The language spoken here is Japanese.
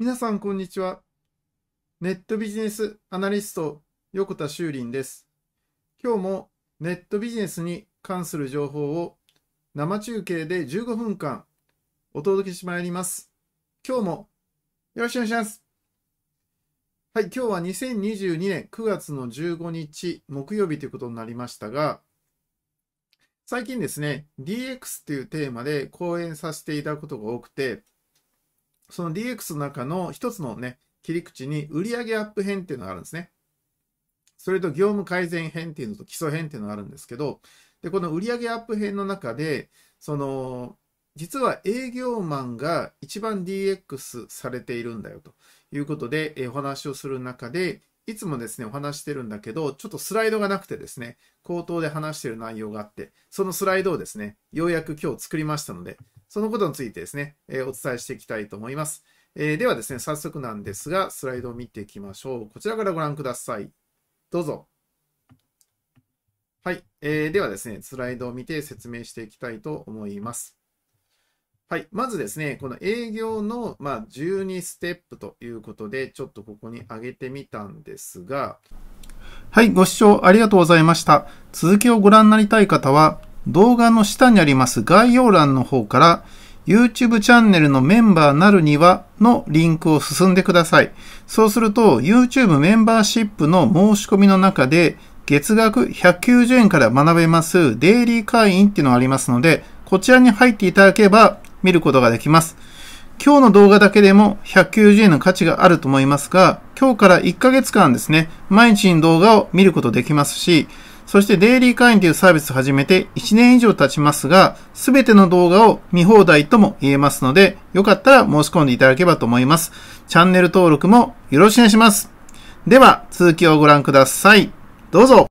皆さん、こんにちは。ネットビジネスアナリスト、横田修林です。今日もネットビジネスに関する情報を生中継で15分間お届けしてまいります。今日もよろしくお願いします。はい、今日は2022年9月の15日木曜日ということになりましたが、最近ですね、DX というテーマで講演させていただくことが多くて、その DX の中の一つのね、切り口に売上アップ編っていうのがあるんですね。それと業務改善編っていうのと基礎編っていうのがあるんですけど、で、この売上アップ編の中で、その、実は営業マンが一番 DX されているんだよということで、えお話をする中で、いつもですね、お話してるんだけど、ちょっとスライドがなくてですね、口頭で話してる内容があって、そのスライドをですね、ようやく今日作りましたので、そのことについてですね、えお伝えしていきたいと思います。えー、ではですね、早速なんですが、スライドを見ていきましょう。こちらからご覧ください。どうぞ。はい。えー、ではですね、スライドを見て説明していきたいと思います。はい。まずですね、この営業の、まあ、12ステップということで、ちょっとここに上げてみたんですが。はい。ご視聴ありがとうございました。続きをご覧になりたい方は、動画の下にあります概要欄の方から、YouTube チャンネルのメンバーなるにはのリンクを進んでください。そうすると、YouTube メンバーシップの申し込みの中で、月額190円から学べますデイリー会員っていうのがありますので、こちらに入っていただければ見ることができます。今日の動画だけでも190円の価値があると思いますが、今日から1ヶ月間ですね、毎日に動画を見ることできますし、そしてデイリー会員というサービスを始めて1年以上経ちますが、すべての動画を見放題とも言えますので、よかったら申し込んでいただければと思います。チャンネル登録もよろしくお願いします。では、続きをご覧ください。どうぞ